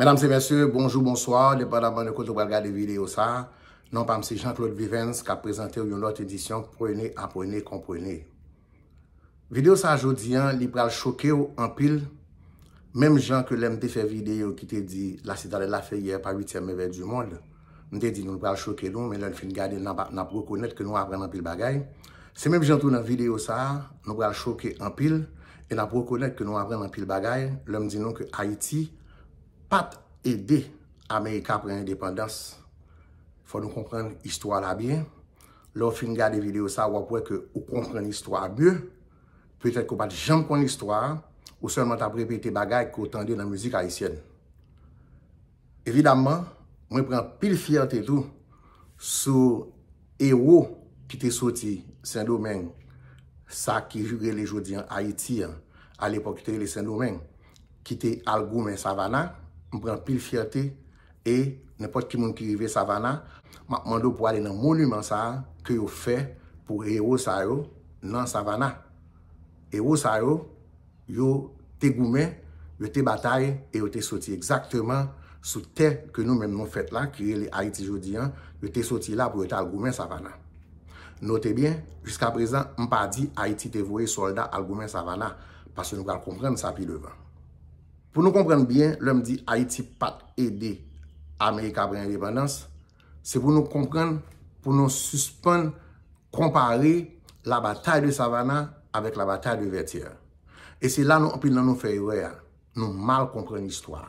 Mèdam se mèsyè, bonjou, bonsoir. Lè pa daman lè koutou pral gade videyo sa. Nan pam se Jean-Claude Vivens ka prezante ou yon lote edisyon Prenè, aprenè, komprenè. Videyo sa a jodi an, li pral chokè ou anpil. Mèm jan ke lèm te fè videyo ki te di la si dalè la fè yè pa 8è mevèd du mol. Mèm te di nou pral chokè loun men lèm fin gade nabro konèt ke nou apren anpil bagay. Se mèm jan tou nan videyo sa, nou pral chokè anpil e nabro konèt ke nou apren anpil Pat ede Amerika prend indepandans. Fwa nou konpren istwa la bien. Lò fin gade videyo sa wapwe ke ou konpren istwa mye. Pe tèk w pat jankon istwa. Ou sèlman ta prepe te bagay kou tende nan müzik Haitienne. Evidamman, mwen pren pil fiyant etou sou ewo ki te soti Saint-Domingue. Sa ki jougè le joudian Haitien. A l'epok ki te le Saint-Domingue. Ki te Algoumen Savana. mpren pil fiyate e nèpot ki moun ki rive Savana, mpman do pou ale nan monument sa a, ke yo fe pou Ewo Sayo nan Savana. Ewo Sayo, yo te goumen, yo te bataye, yo te soti exakteman sou te ke nou men moun fet la, ki rile Haiti jodi an, yo te soti la pou yo ta al goumen Savana. Note bien, jiska prezan, mpa di Haiti te vowe soldat al goumen Savana, pasyo nou pral kompren sa pi devan. Pou nou komprenn byen, lèm di Haïti pat edi Amerika apre indépendans, se pou nou komprenn, pou nou suspèn kompare la batay de Savanna avèk la batay de Vertier. E se la nou anpil nan nou fèy wè, nou mal komprenn istwa.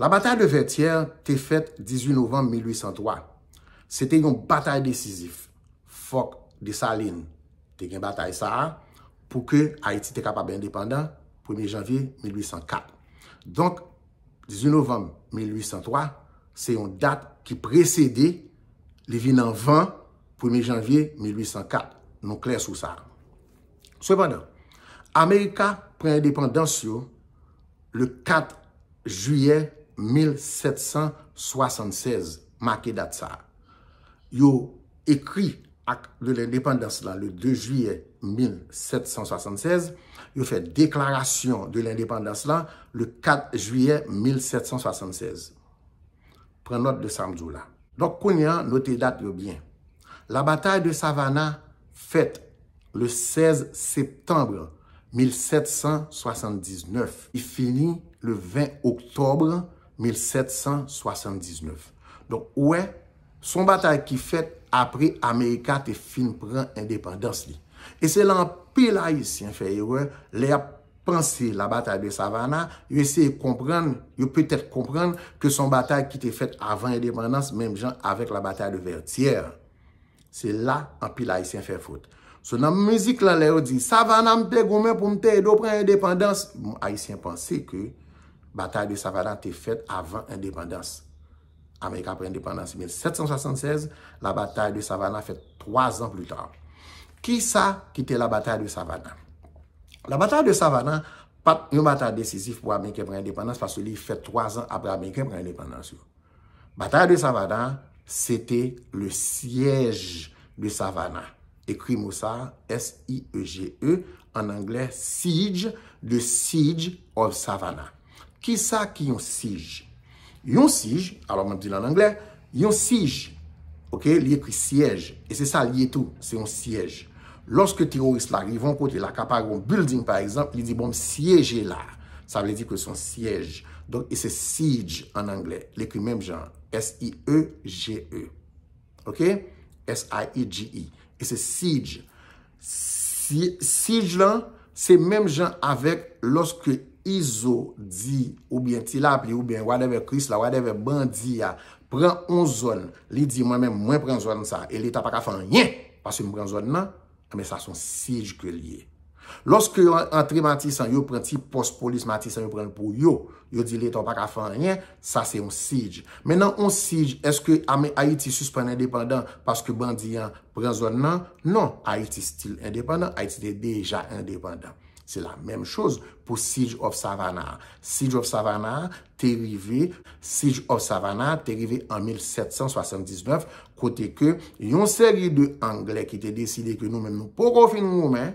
La batay de Vertier te fèt 18 novem 1803. Se te yon batay desizif, fòk de Saline te gen batay sa, pou ke Haïti te kap apre indépendans, 1 janvier 1804. Donk, 18 novemb 1803, se yon dat ki precede levinan 20, 1 janvier 1804. Non kler sou sa. Sebandan, Amerika pren dependans yo le 4 juyè 1776. Ma ke dat sa. Yo ekri ak de l'indépendance la, le 2 juye 1776, yo fè déklarasyon de l'indépendance la, le 4 juye 1776. Pren note de Sarmzoula. Donk konye an, note dat le bien. La batalye de Savana fèt le 16 septembre 1779. Y fini le 20 oktobre 1779. Donk ouè? Son batal ki fet apre Amerika te fin pran independans li. E se lan pi la Aisyen feywe, le a pansi la batal de Savana, yo esye kompran, yo petet kompran, ke son batal ki te fet avan independans, menm jan avek la batal de Vertier. Se la, an pi la Aisyen feyfote. Se nan mouzik la le yo di, Savana mte gome pou mte edo pran independans, mou Aisyen pansi ke batal de Savana te fet avan independans. Amerika prè indépendance 1776, la batalye de Savana fè 3 an ploutan. Ki sa ki te la batalye de Savana? La batalye de Savana, pat yon batalye desisif pou Amerika prè indépendance, fè 3 an apè Amerika prè indépendance. Batalye de Savana, se te le sièj de Savana. Ekri moussa, S-I-E-G-E, an e, anglè siege, le siege of Savana. Ki sa ki yon siege? Yon sij, alwa mwen di lan anglè, yon sij, ok, li ekri siyej, e se sa li etou, se yon siyej. Lorske tiro isla, li van kote la kapagon building par exemple, li di bon siyeje la, sa vle di ke son siyej. Donk, e se sij an anglè, li ekri menm jan, S-I-E-G-E, ok, S-I-E-G-E. E se sij, sij lan, se menm jan avèk, loske yon, Izo di ou bien tilap li ou bien wadeve kris la wadeve bandi ya Pren on zon li di mwen men mwen pren zon sa E leta pa ka fanyen paske mwen pren zon nan Ame e sa son sij ke liye Lorske yon antre mati san yon pren ti pos polis mati san yon pren pou yon Yon di leta pa ka fanyen sa se yon sij Menan on sij eske ame ayiti suspen indepandan Paske bandi yan pren zon nan Non ayiti stil indepandan Ayiti de deja indepandan Se la menm chouz pou Siege of Savannah. Siege of Savannah te rive, Siege of Savannah te rive an 1779, kote ke yon seri de Angle ki te desile ke nou men nou pou kofin nou men,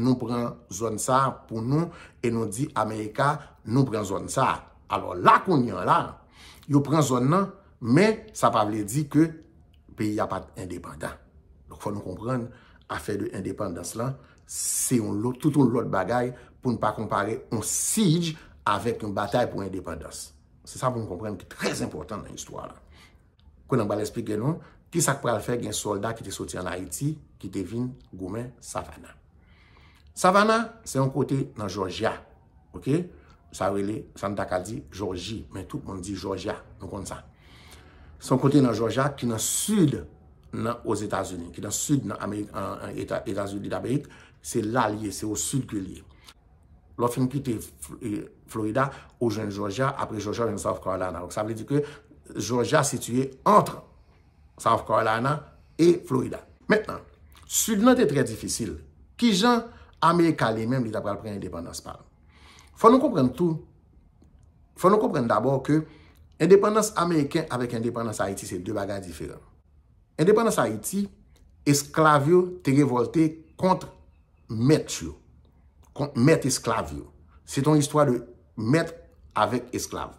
nou pren zon sa pou nou, e nou di Amerika nou pren zon sa. Alors la kon yon la, yo pren zon nan, men sa pa vle di ke peyi ya pat indepanda. Fon nou konpran afe de indepanda slan, Se yon lout, tout yon lout bagay pou n pa kompare yon siege avèk yon batay pou indépendos. Se sa pou m komprenm ki trez importan nan yon istwa la. Kou nan balesplik gen nou, ki sak pral fèk yon soldat ki te soti an Haiti ki te vin goumen Savana. Savana se yon kote nan Georgia. Ok, sa wèle, sa n takal di Georgie, men tout moun di Georgia, nou kon sa. Se yon kote nan Georgia ki nan sud nan os Etats-Unis, ki nan sud nan Etats-Unis d'Abeik, Se la liye, se ou sud ke liye. Lo fin ki te e, Florida ou jen Georgia, apre Georgia ven South Carolina. Ou sa vle di ke Georgia sitye entre South Carolina e Florida. Metnan, suiv nan te tre difisil, ki jan Amerika li menm li ta pral pren indepandans pa. Fwa nou kompren tou, fwa nou kompren dabor ke indepandans Ameriken avèk indepandans Haiti se de bagan difirem. Indepandans Haiti, esklavyo te revolte kontre. Mèt yo. Mèt esklav yo. Se ton istwa de mèt avèk esklav.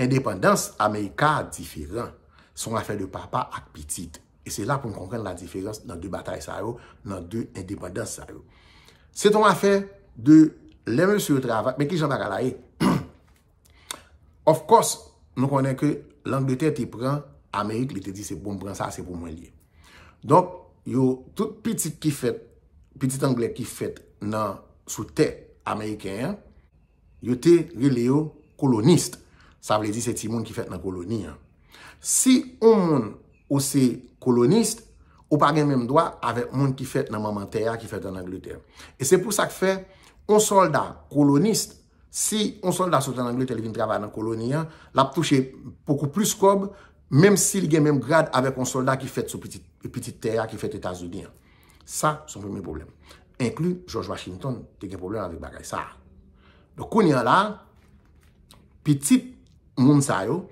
Indépendans Amerika diferent, son afè de papa ak pitit. E se la pou m konkren la diferans nan de batay sa yo, nan de indépendans sa yo. Se ton afè de lèmè se yo travè, mè ki jan bagala e. Of course, nou konè ke lank de tè te pran Amerika, li te di se pou m pran sa, se pou mwen li. Donk, yo tout pitit ki fèt Petit Anglèk ki fèt nan sou tè Amèykèyè, yo tè rile yo kolonist. Sa vle di se ti moun ki fèt nan koloniyè. Si on moun ou se kolonist, ou pa gen menm doa avèk moun ki fèt nan maman tèyè ki fèt nan Anglèkèyè. E se pou sa k fè, on soldat kolonist, si on soldat sou tèyè nan Anglèkèyè li vin travè nan koloniyè, la pou touche poukou plus kob, menm si li gen menm grad avèk on soldat ki fèt sou petit tèyè ki fèt Etasouniè. Sa son pweme problem. Inklu George Washington teke problem avik bagay sa. Do konye la, pitit moun sa yo,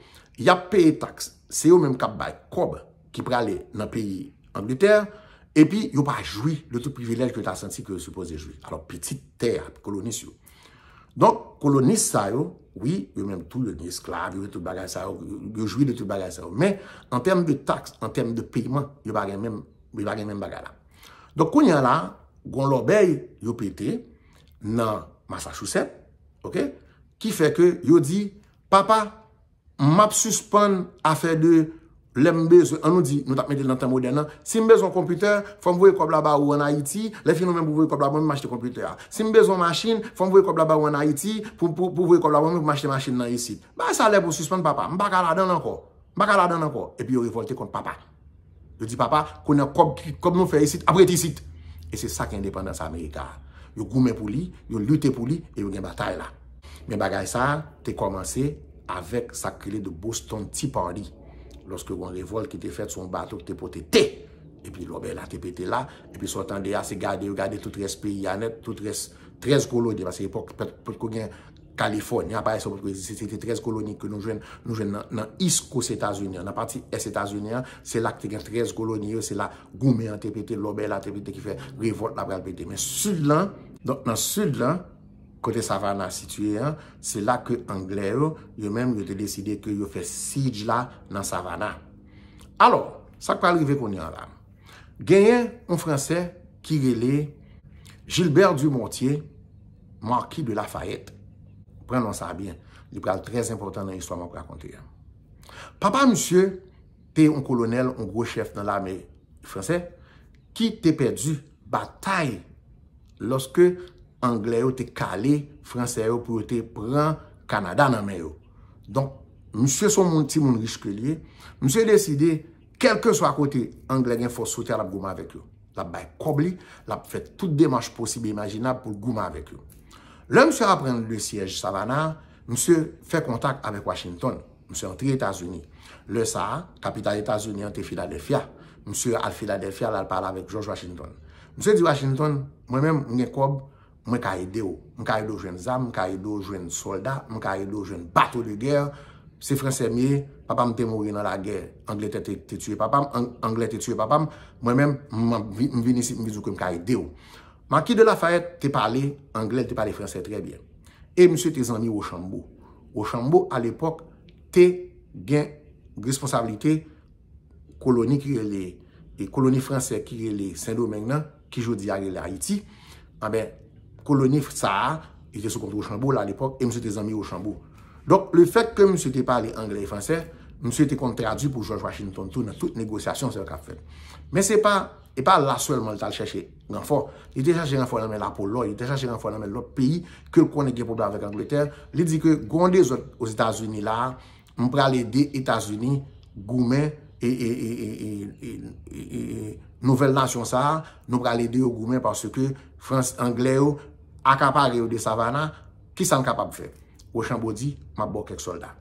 yap peye taks, se yo menm kap bay kob, ki prale nan peyi Angleterre, epi yo pa jwi le tout privilel ke ta senti ke yo se pose jwi. Alors pitit ter, kolonis yo. Don kolonis sa yo, yo menm tout le nye esklav, yo jwi le tout bagay sa yo, yo jwi le tout bagay sa yo, menm en tem de taks, en tem de peyman, yo bagay menm bagay la. Donk kou nyan la, goun lo bey yo pete nan masa chousep, ok, ki fe ke yo di, papa, map suspon afe de lembe, an nou di, nou tak mede lantan moden nan, si mbe zon komputeur, fom vwe koblaba ou an Haiti, le finou men vwe koblaba ou manche te komputeur an. Si mbe zon masin, fom vwe koblaba ou an Haiti, pou vwe koblaba ou manche te masin nan yisi. Ba, sa le pou suspon papa, mbak ala den anko, mbak ala den anko, epi yo revolte kont papa. Yo di papa, kone kob kri, kob nou fe yisit, apret yisit. E se sak independans Amerikar. Yo goumen pou li, yo lute pou li, yo gen batay la. Men bagay sa, te komanse avèk sakrile de Boston ti pandi. Lorske yon revolte ki te fèt son batok te potete. E pi lobe la, te pete la, e pi sotan de ya se gade, yo gade tout res pi yanet, tout res kolodi. Mas e pok, pot kogen... Kalifon, yon pa yon sa pot kwezi, se te trez koloni ke nou jwen nan isko setazunyan. Nan parti esetazunyan, se lak te gen trez koloni yo, se la goume an te pete, lobel an te pete ki fe revolte la pral pete. Men sud lan, donk nan sud lan, kote savana situyen, se lak ke Anglè yo, yo menm yo te deside ke yo fe sidj la nan savana. Alo, sa kwa alrive kon yon la? Genyen, yon franse, kirele, Gilbert Dumontier, marki de la faet, Prenon sa bin, li prel trez importan nan histwa man prekonte yon. Papa monsye te yon kolonel, yon gro chef nan la mey franse, ki te perdu batay loske Angle yo te kale franse yo pou yo te pren Kanada nan mey yo. Don, monsye son moun ti moun riche ke liye, monsye deside kelke so akote Angle gen fos sote a la gouman vek yo. La bay kobli, la fete tout demache posibe imagina pou gouman vek yo. Le msè a pren le sièj Savanar, msè fè kontak avèk Washington, msè an tri Etats-Unis. Le sa, kapital Etats-Unis an te fila de fia, msè al fila de fia lal pala avèk George Washington. Msè di Washington, mwen mè mwenye kob, mwen kaye de ou, mwen kaye de ou jwen zam, mwen kaye de ou jwen soldat, mwen kaye de ou jwen batou de gèr. Se franse mi, papam te mouri nan la gèr, anglè te tue papam, anglè te tue papam, mwen mè mwen vin isi mwen vizou kwen mwen kaye de ou. Ma ki de la fayet te pale Anglèl, te pale Fransèl trebyen. E msè te zan mi Oshambo. Oshambo, al epok, te gen responsablite koloni fransèl ki re le Saint-Domingue nan, ki jodi a re la Haiti. A be, koloni sa a, ite se kontre Oshambo la al epok, e msè te zan mi Oshambo. Dok, le fèk ke msè te pale Anglèl fransèl, msè te kontradu pou Joachim Tontoun nan tout negosyasyon se wak ap fèl. Men se pa... E pa la swelman l tal chèche gen fò. Li te chèche gen fò nan men la pou lò. Li te chèche gen fò nan men l lò pèyi. Kèl konè gè pou blan vèk Angleterre. Li di kè gonde zot os Etats-Unis la. Nou pralè de Etats-Unis. Goumen. E nouvel nasyon sa. Nou pralè de yo Goumen. Pase kè Frans Anglè yo. Akapare yo de Savana. Ki san kapab fè? Ou chanbo di. Ma bok ek solda.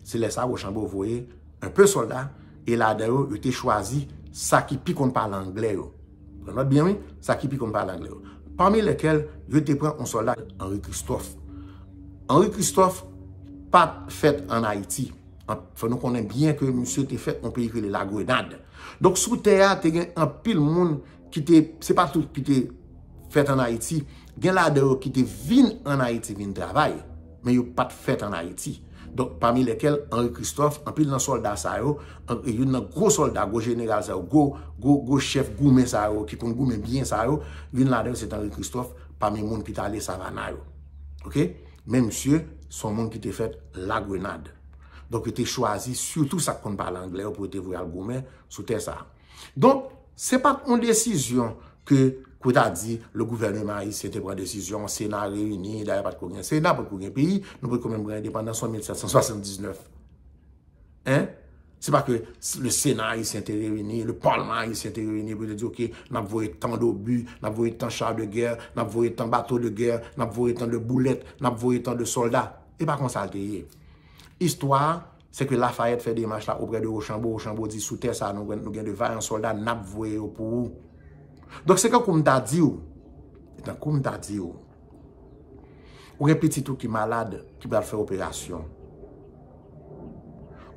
Se le sa ou chanbo vwe. Un pè solda. E la de yo yote chwazi. sa ki pi kon pa l'anglè yo. Nan wè bè yon? Sa ki pi kon pa l'anglè yo. Pamè lekel, yon te pren on soldat Henri Christophe. Henri Christophe pat fèt an Haiti. Fè nou konen byen ke yon moussou te fèt kon pe yon kre lè la grenade. Dok sou te yon te gen an pil moun ki te, se pa tout ki te fèt an Haiti. Gen la de yo ki te vin an Haiti vin travay. Men yon pat fèt an Haiti. Pamil ekel, Henry Christophe, anpil nan soldat sa yo, anpil e nan go soldat, go general sa yo, go chef gourmet sa yo, ki kon gourmet byen sa yo, vin la der, se tan Henry Christophe, pamil moun ki te ale sa van a yo. Men msye, son moun ki te fet la grenade. Donk, te chwazi, surtout sa kon par langlè yo, pou ete vwe al gourmet, sou te sa. Donk, se pat moun desisyon ke... Kou ta di, le gouvernement yi se te pren desisyon, senan reyouni, daye pat kougen. Senan pat kougen, pe yi, nou prekomen brendi pandan 1779. Hein? Se pa ke le senan yi se te reyouni, le parlman yi se te reyouni, pou te di, ok, nap vwoye tan dobu, nap vwoye tan chal de ger, nap vwoye tan bato de ger, nap vwoye tan de boulette, nap vwoye tan de soldat. E pa konsalteye. Istwa, se ke la fayet fe demache la opre de Oshambo, Oshambo di soute sa, nou gen deva yon soldat nap vwoye yo pou ou. Dok se ka koum ta di ou, etan koum ta di ou, ou repiti tout ki malade, ki bral fè operasyon.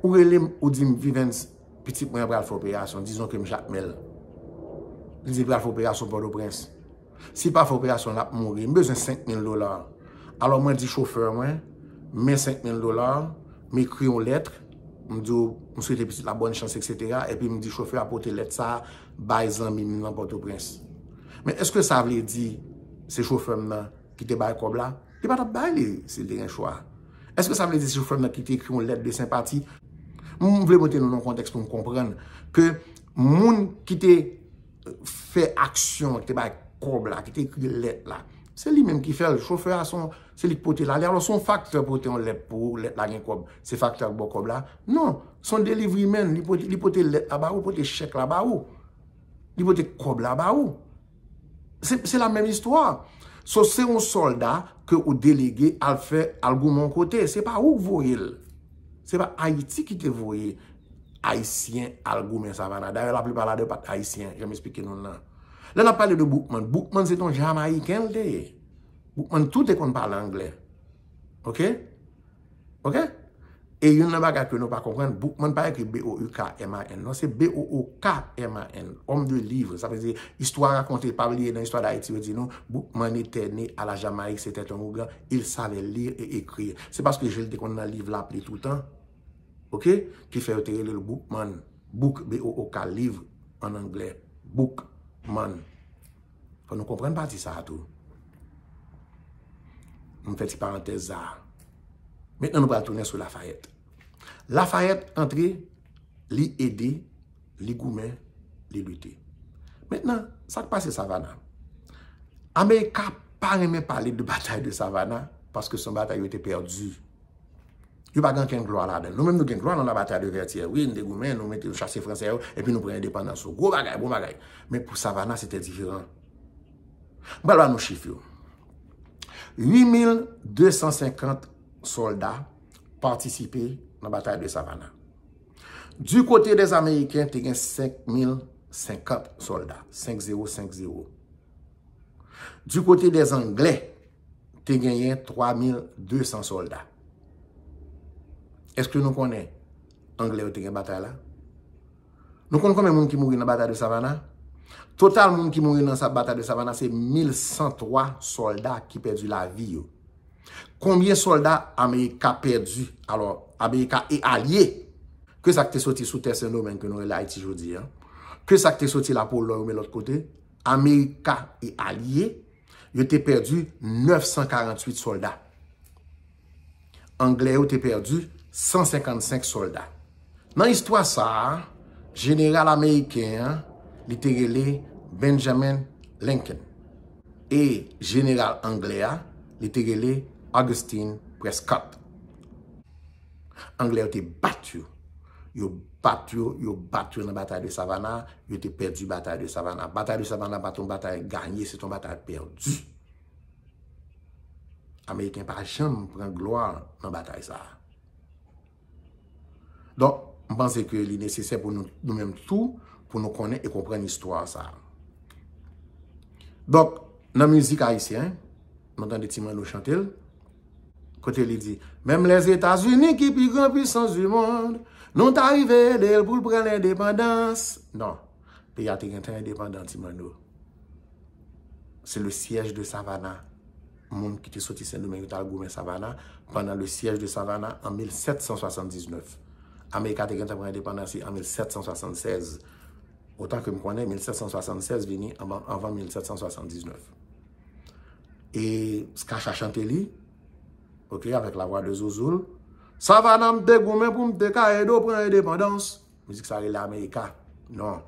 Ou relem ou di m vivèn piti mwen bral fè operasyon, di zon ke m jatmel. Di zi bral fè operasyon pò do prens. Si pa fè operasyon ap moun ri, m bezè 5.000 lòlòr. Alò mwen di chofer mwen, mè 5.000 lòlòr, mè kriyon letre, m di ou m souyte piti la bonne chans, etc. E pi m di chofer apote let sa, bay zan mi mi nan koto prens. Men eske sa vle di se chofèm nan ki te bay kob euh, la? Te pata bay li, se denye chwa. Eske sa vle di se chofèm nan ki te ekri yon let de sempati? Moun vle bote nou nan konteks pou m kompren ke moun ki te fè aksyon ki te bay kob la, ki te ekri let la. Se li menm ki fè, le chofè a son, se li pote la. Le alo son faktor pote yon let pou, let la gen kob, se faktor bo kob la? Non, son delivri men, li pote let la ba ou, pote chek la ba ou. Di bote kob la ba ou. Se la menm istwa. So se yon solda ke ou delege al fe algou moun kote. Se pa ou voyel. Se pa Haiti ki te voye Haitien algou men savana. Daye la plebala de pat Haitien. Jame espike non nan. Le la pale de Boukman. Boukman se ton Jamaikan te. Boukman tout te kon pa l'Anglais. Ok? Ok? Ok? E yon nan bagat pou nou pa konpren, Boukman parè ki B-O-U-K-M-A-N. Non, se B-O-O-K-M-A-N. Om de livre. Sa fèzi, istwa rakonte, parlie, dan istwa da iti, ou di nou, Boukman ne tè ne ala Jamaik, se tè ton mougan, il savè lir e ekri. Se paske jè l de kon nan livre la apne toutan. Ok? Ki fè ou tè lè l Boukman. Bouk, B-O-O-K, livre, an anglè. Boukman. Fè nou konpren pa ti sa atou. M fè ti parantez a. Mètnen nou pral tournen sou la fayet. La fayet entre li ede, li goumen, li lute. Mètnen, sak pase savana. Amerika pa reme pale de batay de savana paske son batay yo ete perdi. Yo pa gen gen gloa la den. Nou men nou gen gloa la batay de vertier. Ouye, nou de goumen, nou chase franseyo epi nou prene depanansyo. Gou bagay, bou bagay. Mèt pou savana, sete dijeran. Balwa nou chif yo. 8.250... Soldat Partisipe na batalye de savanna Du kote des Ameriken Te gen 5054 soldat 5050 Du kote des Angle Te gen 3200 soldat Eske nou konen Angle ou te gen batalye la Nou konen konen moun ki moun ki moun Nan batalye de savanna Total moun ki moun ki moun nan batalye de savanna Se 1103 soldat Ki perdi la vi yo Konbyen soldat Amerika perdi? Alors, Amerika e alye. Ke sa ki te soti sou tersen nou menke nou e la iti jodi? Ke sa ki te soti la pou lor ou men l'ot kote? Amerika e alye, yo te perdi 948 soldat. Angle yo te perdi 155 soldat. Nan istwa sa, general Ameriken, li te geli Benjamin Lincoln. E general Angle ya, li te geli Augustine Prescott Anglè yo te bat yo Yo bat yo Yo bat yo nan batal de savanna Yo te perdu batal de savanna Batal de savanna baton batal ganyen Se ton batal perdu Amerikèn para chanm Pren gloal nan batal sa Donk Mpense ki li nesesè pou nou mèm tout Pou nou konen e kompren nistwa sa Donk Nan müzik haisyen Non tan de Timon L. Chantel Kote li di, Mem les Etats-Unis ki pi gran puissance du monde, Non t'arive lèl pou l'pre l'indépendance. Non. Pe ya te gen te indépendant ti man nou. Se le sièj de Savana. Moun ki te soti sen nou men yotal goun men Savana, Pendan le sièj de Savana, An 1779. Amerika te gen te pre l'indépendance, An 1776. Otan ke m konen, 1776 vini, Anvan 1779. E skache a chante li, Ok, avèk la vwa de zozoul, savana mte goumen pou mte ka edo pou indépendans, mou zik sa li la Amerika. Non,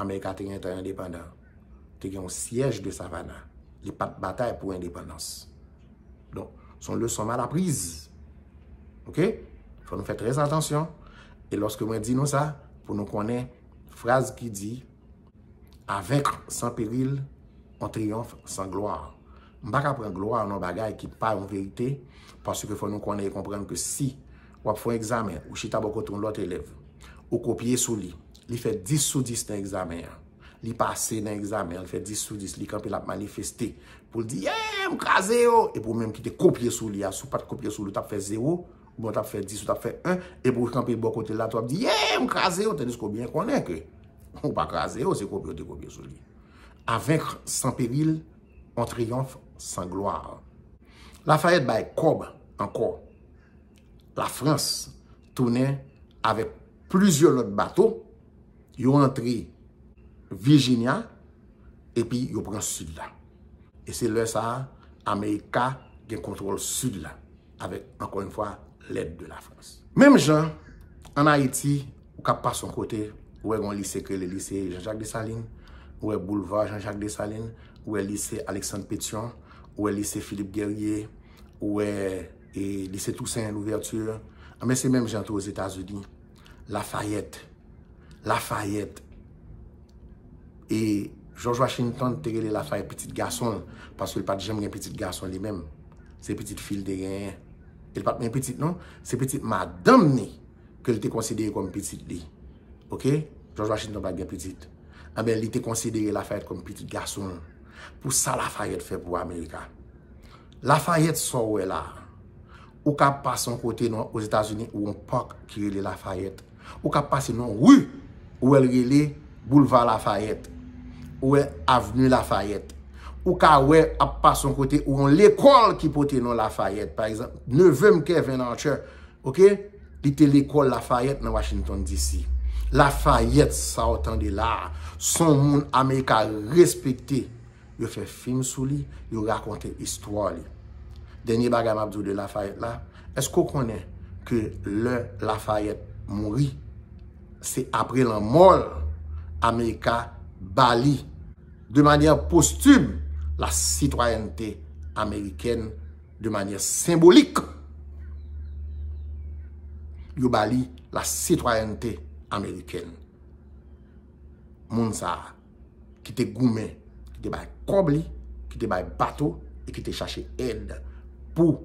Amerika te gen te indépendans. Te gen ou sièj de savana. Li pat batay pou indépendans. Don, son le son mal apriz. Ok, fò nou fè trèz atensyon. Et lòske mwen di nou sa, fò nou konè fraz ki di, avèk san péril, an triyonf san gloar. Mbak apren gloa anon bagay ki pa yon verite, pasu ke foun nou konen yon e kompren ke si, wap fwen examen, ou chita bokotoun lote lev, ou kopye sou li, li fè 10 sou 10 nan examen ya, li pase nan examen, li fè 10 sou 10, li kanpe la manifeste, pou li di, yey, eh, mkaze yo, e pou mwen mkite kopye sou li ya, sou pati kopye sou li tap fè 0, ou mwen tap fè 10, ou tap fè 1, e pou mwen kanpe bokote la, tou ap di, yey, eh, mkaze yo, tenis koubyen konen ke, ou pa kaze yo, se kopye ou dekopye San gloa an. La fayette baye kob, anko, la Frans, toune, avek, plizio lot bato, yo entri, Virginia, epi, yo pren sud la. E se le sa, Amerika, gen kontrol sud la, avek, anko yon fwa, led de la Frans. Mem jan, an Haiti, ou kap pa son kote, ou e yon lise kre le lise, Jean-Jacques de Saline, ou e boulevard Jean-Jacques de Saline, ou e lise Alexandre Pétion, Ouè e lise Philippe Guerrier. Ouè e, e lise Toussaint Louverture. Ame ah, se menm jante ouz Etats-Unis. La Fayette. La Fayette. E George Washington te gè lè la Fayette petit garçon. Paske lè pat jèm gen petit garçon li menm. Se petit fil de gen. El pat men petit non? Se petit madame ne. Ke lè te konsidere konm petit li. Ok? George Washington bat gen petit. Ame ah, lè te konsidere la Fayette konm petit garçon. Pou sa la fayet fè pou Amerika. La fayet son wè la. Ou ka pas son kote nou ou zi tasouni ou yon pok ki rile la fayet. Ou ka pas se nou wè ou wè rile bouleva la fayet. Ou wè avenu la fayet. Ou ka wè ap pas son kote ou yon l'ekol ki pote nou la fayet. Par exemple, 9e kev vè nan chè, ok? Li te l'ekol la fayet nan Washington DC. La fayet sa wotan de la. Son moun Amerika respekte Yo fe film sou li, yo rakonte istwa li. Denye baga mabzou de Lafayette la, esko konen ke le Lafayette mouri, se apre lan mol Amerika bali de manyan postub la sitwayante Ameriken de manyan simbolik. Yo bali la sitwayante Ameriken. Moun sa, ki te goume, ki te bay kobli, ki te bay bato e ki te chache ed pou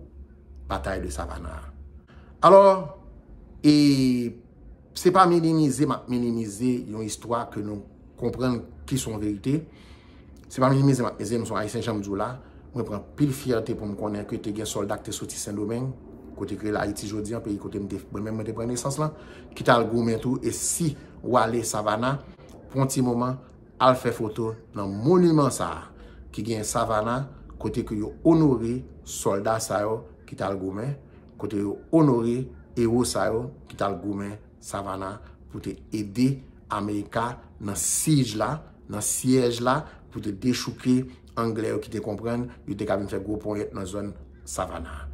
batay de savana alor e se pa menenize menenize yon histwa ke nou kompren ki son verite se pa menenize menenize mwen pren pil fiyate pou m konen kwe te gen soldak te soti sando men, kote kre la iti jodi an pe yi kote mwen men mwen te pren nesans lan ki tal gou mentou e si wale savana, pon ti mouman Alfe Foto nan monument sa ki gen Savana kote ki yo onori soldat sa yo ki tal gome. Kote yo onori ero sa yo ki tal gome Savana pou te ede Amerika nan sij la pou te deshukri anglè yo ki te kompren yo te kabin fek gwo ponye nan zon Savana.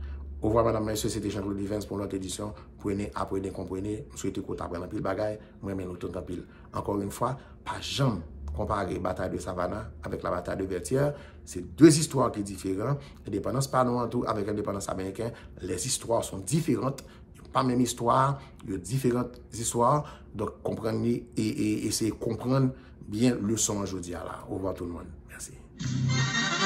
Ouwa mwen ame, se se te chanlou defense pou lote edisyon. Pwene apwene kompwene mswe te kote apwene apil bagay mwen men outon apil. Ankor yon fwa, pa janm kompare Batalye de Savanna avèk la Batalye de Vertier, se dèz històre ki diferent, indépendance pa nou an tou, avèk indépendance savanekè, lèz històre son diferent, yon pa mèm històre, yon diferent històre, donk komprenne, e se komprenne, byen lè son anjou diya la. Au revoit tout le monde. Merci.